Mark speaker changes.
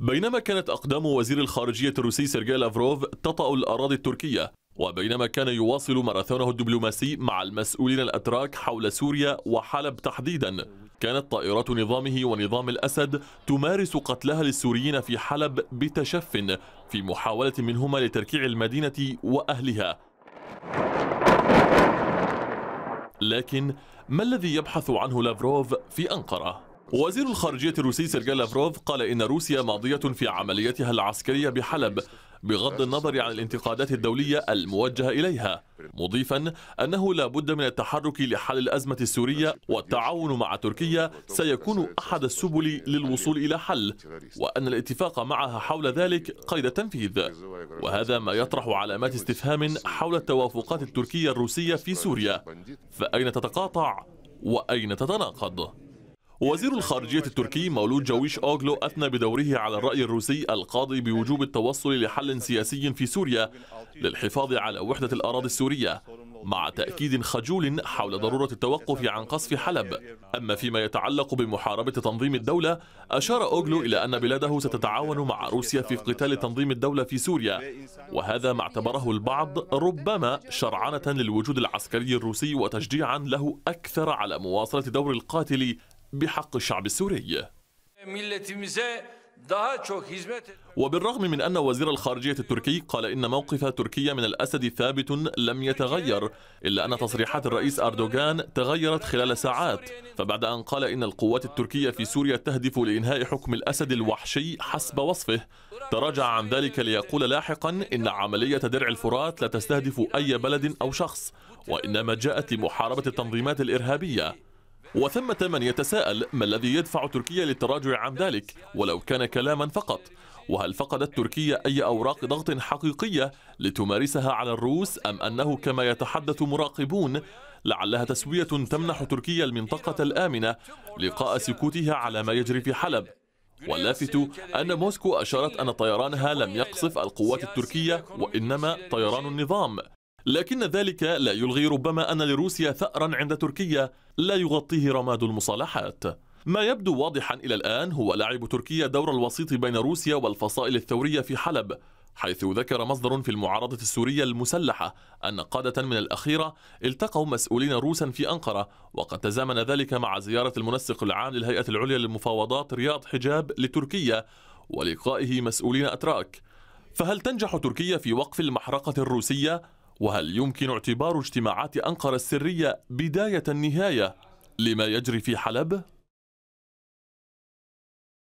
Speaker 1: بينما كانت أقدام وزير الخارجية الروسي سيرجي لافروف تطأ الأراضي التركية وبينما كان يواصل ماراثونه الدبلوماسي مع المسؤولين الأتراك حول سوريا وحلب تحديدا كانت طائرات نظامه ونظام الأسد تمارس قتلها للسوريين في حلب بتشف في محاولة منهما لتركيع المدينة وأهلها لكن ما الذي يبحث عنه لافروف في أنقرة؟ وزير الخارجية الروسي سيرجي لافروف قال إن روسيا ماضية في عملياتها العسكرية بحلب بغض النظر عن الانتقادات الدولية الموجهة إليها مضيفا أنه لا بد من التحرك لحل الأزمة السورية والتعاون مع تركيا سيكون أحد السبل للوصول إلى حل وأن الاتفاق معها حول ذلك قيد التنفيذ وهذا ما يطرح علامات استفهام حول التوافقات التركية الروسية في سوريا فأين تتقاطع وأين تتناقض وزير الخارجية التركي مولود جويش أوغلو أثنى بدوره على الرأي الروسي القاضي بوجوب التوصل لحل سياسي في سوريا للحفاظ على وحدة الأراضي السورية مع تأكيد خجول حول ضرورة التوقف عن قصف حلب أما فيما يتعلق بمحاربة تنظيم الدولة أشار أوغلو إلى أن بلاده ستتعاون مع روسيا في قتال تنظيم الدولة في سوريا وهذا ما اعتبره البعض ربما شرعنة للوجود العسكري الروسي وتشجيعا له أكثر على مواصلة دور القاتل بحق الشعب السوري وبالرغم من أن وزير الخارجية التركي قال إن موقف تركيا من الأسد ثابت لم يتغير إلا أن تصريحات الرئيس أردوغان تغيرت خلال ساعات فبعد أن قال إن القوات التركية في سوريا تهدف لإنهاء حكم الأسد الوحشي حسب وصفه تراجع عن ذلك ليقول لاحقا إن عملية درع الفرات لا تستهدف أي بلد أو شخص وإنما جاءت لمحاربة التنظيمات الإرهابية وثمة من يتساءل ما الذي يدفع تركيا للتراجع عن ذلك ولو كان كلاما فقط وهل فقدت تركيا أي أوراق ضغط حقيقية لتمارسها على الروس أم أنه كما يتحدث مراقبون لعلها تسوية تمنح تركيا المنطقة الآمنة لقاء سكوتها على ما يجري في حلب واللافت أن موسكو أشارت أن طيرانها لم يقصف القوات التركية وإنما طيران النظام لكن ذلك لا يلغي ربما أن لروسيا ثأرا عند تركيا لا يغطيه رماد المصالحات ما يبدو واضحا إلى الآن هو لعب تركيا دور الوسيط بين روسيا والفصائل الثورية في حلب حيث ذكر مصدر في المعارضة السورية المسلحة أن قادة من الأخيرة التقوا مسؤولين روسا في أنقرة وقد تزامن ذلك مع زيارة المنسق العام للهيئة العليا للمفاوضات رياض حجاب لتركيا ولقائه مسؤولين أتراك فهل تنجح تركيا في وقف المحرقة الروسية وهل يمكن اعتبار اجتماعات أنقرة السرية بداية النهاية لما يجري في حلب؟